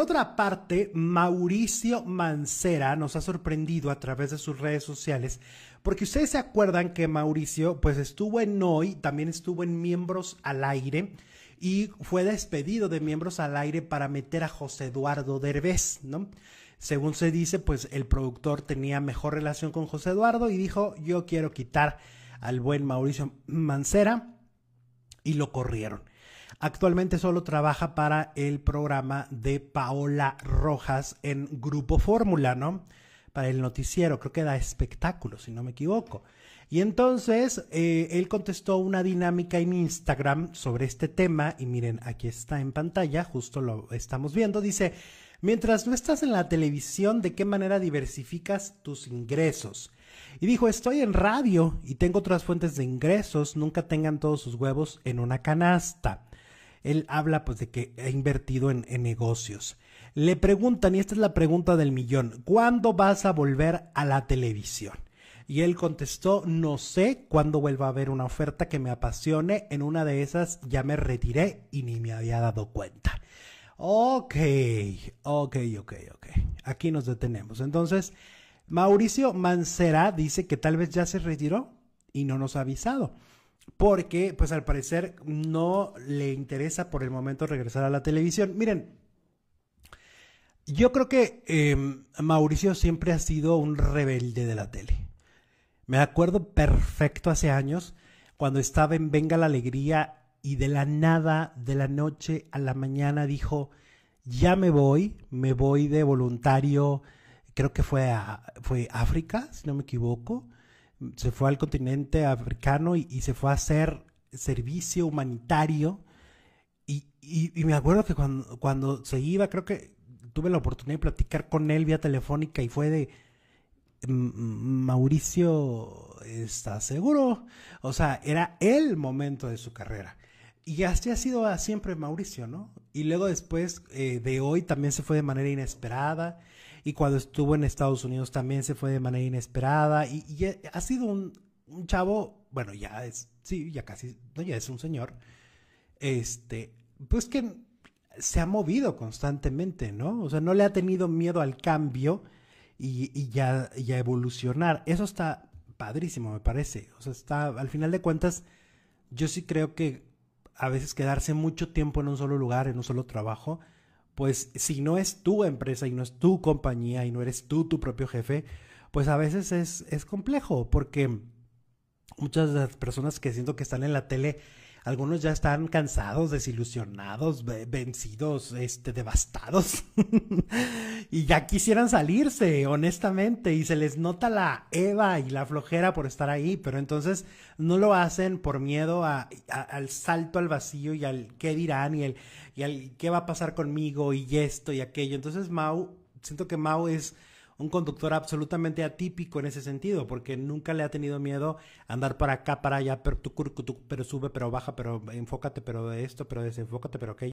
otra parte, Mauricio Mancera nos ha sorprendido a través de sus redes sociales, porque ustedes se acuerdan que Mauricio pues estuvo en Hoy, también estuvo en Miembros al Aire y fue despedido de Miembros al Aire para meter a José Eduardo Derbez, ¿no? Según se dice, pues el productor tenía mejor relación con José Eduardo y dijo, "Yo quiero quitar al buen Mauricio Mancera." y lo corrieron. Actualmente solo trabaja para el programa de Paola Rojas en Grupo Fórmula, ¿no? Para el noticiero, creo que da espectáculo, si no me equivoco. Y entonces eh, él contestó una dinámica en Instagram sobre este tema y miren, aquí está en pantalla, justo lo estamos viendo, dice, mientras no estás en la televisión, ¿de qué manera diversificas tus ingresos? Y dijo, estoy en radio y tengo otras fuentes de ingresos, nunca tengan todos sus huevos en una canasta. Él habla pues de que ha invertido en, en negocios. Le preguntan, y esta es la pregunta del millón, ¿cuándo vas a volver a la televisión? Y él contestó, no sé cuándo vuelva a haber una oferta que me apasione, en una de esas ya me retiré y ni me había dado cuenta. Ok, ok, ok, ok. Aquí nos detenemos. Entonces, Mauricio Mancera dice que tal vez ya se retiró y no nos ha avisado. Porque, pues al parecer, no le interesa por el momento regresar a la televisión. Miren, yo creo que em, Mauricio siempre ha sido un rebelde de la tele. Me acuerdo perfecto hace años cuando estaba en Venga la Alegría y de la nada, de la noche a la mañana, dijo, ya me voy, me voy de voluntario creo que fue, a, fue África, si no me equivoco, se fue al continente africano y, se fue a hacer servicio humanitario. Y, me acuerdo que cuando, cuando se iba, creo que tuve la oportunidad de platicar con él vía telefónica y fue de, Mauricio está seguro. O sea, era el momento de su carrera. Y así ha sido ah, siempre Mauricio, ¿no? Y luego después eh, de hoy también se fue de manera inesperada. Y cuando estuvo en Estados Unidos también se fue de manera inesperada. Y, ha sido un, chavo, bueno, ya es, sí, ya casi, no, ya es un señor. Este, pues que se ha movido constantemente, ¿no? O sea, no le ha tenido miedo al cambio y, y ya, ya evolucionar. Eso está padrísimo, me parece. O sea, está, al final de cuentas, yo sí creo que a veces quedarse mucho tiempo en un solo lugar, en un solo trabajo, pues si no es tu empresa y no es tu compañía y no eres tú tu propio jefe, pues a veces es, es complejo porque muchas de las personas que siento que están en la tele algunos ya están cansados, desilusionados, vencidos, este, devastados y ya quisieran salirse, honestamente, y se les nota la eva y la flojera por estar ahí, pero entonces no lo hacen por miedo al salto al vacío y al qué dirán y, el, y al qué va a pasar conmigo y esto y aquello. Entonces Mau, siento que Mau es un conductor absolutamente atípico en ese sentido, porque nunca le ha tenido miedo andar para acá, para allá, pero pero sube, pero baja, pero enfócate, pero de esto, pero desenfócate, pero aquello.